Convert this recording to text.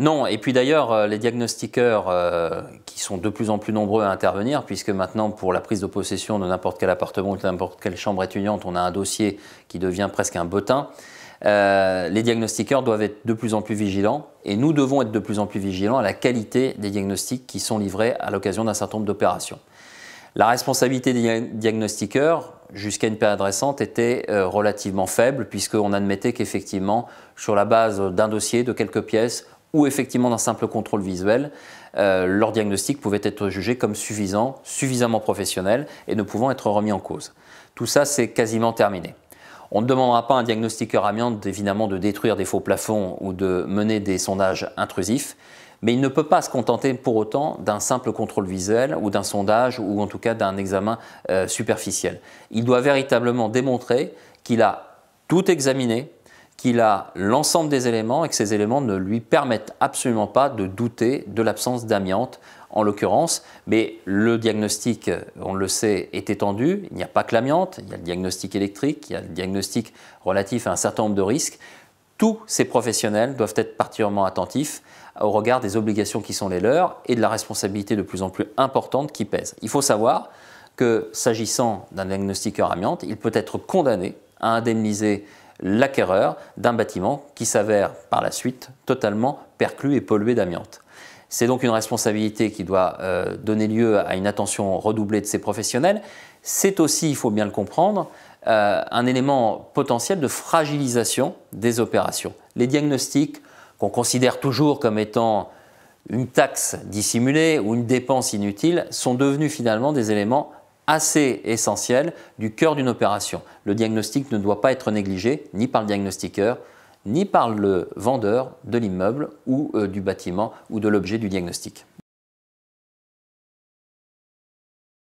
Non, et puis d'ailleurs, euh, les diagnostiqueurs euh, qui sont de plus en plus nombreux à intervenir, puisque maintenant, pour la prise de possession de n'importe quel appartement ou de n'importe quelle chambre étudiante, on a un dossier qui devient presque un bottin. Euh, les diagnostiqueurs doivent être de plus en plus vigilants et nous devons être de plus en plus vigilants à la qualité des diagnostics qui sont livrés à l'occasion d'un certain nombre d'opérations. La responsabilité des diagnostiqueurs, jusqu'à une période récente, était relativement faible, puisqu'on admettait qu'effectivement, sur la base d'un dossier, de quelques pièces, ou effectivement d'un simple contrôle visuel, euh, leur diagnostic pouvait être jugé comme suffisant, suffisamment professionnel et ne pouvant être remis en cause. Tout ça, c'est quasiment terminé. On ne demandera pas à un diagnostiqueur amiante évidemment de détruire des faux plafonds ou de mener des sondages intrusifs, mais il ne peut pas se contenter pour autant d'un simple contrôle visuel ou d'un sondage ou en tout cas d'un examen euh, superficiel. Il doit véritablement démontrer qu'il a tout examiné, qu'il a l'ensemble des éléments et que ces éléments ne lui permettent absolument pas de douter de l'absence d'amiante en l'occurrence. Mais le diagnostic, on le sait, est étendu. Il n'y a pas que l'amiante, il y a le diagnostic électrique, il y a le diagnostic relatif à un certain nombre de risques. Tous ces professionnels doivent être particulièrement attentifs au regard des obligations qui sont les leurs et de la responsabilité de plus en plus importante qui pèse. Il faut savoir que s'agissant d'un diagnostiqueur amiante, il peut être condamné à indemniser l'acquéreur d'un bâtiment qui s'avère par la suite totalement perclus et pollué d'amiante. C'est donc une responsabilité qui doit euh, donner lieu à une attention redoublée de ces professionnels. C'est aussi, il faut bien le comprendre, euh, un élément potentiel de fragilisation des opérations. Les diagnostics qu'on considère toujours comme étant une taxe dissimulée ou une dépense inutile sont devenus finalement des éléments assez essentiel du cœur d'une opération. Le diagnostic ne doit pas être négligé ni par le diagnostiqueur, ni par le vendeur de l'immeuble ou euh, du bâtiment ou de l'objet du diagnostic.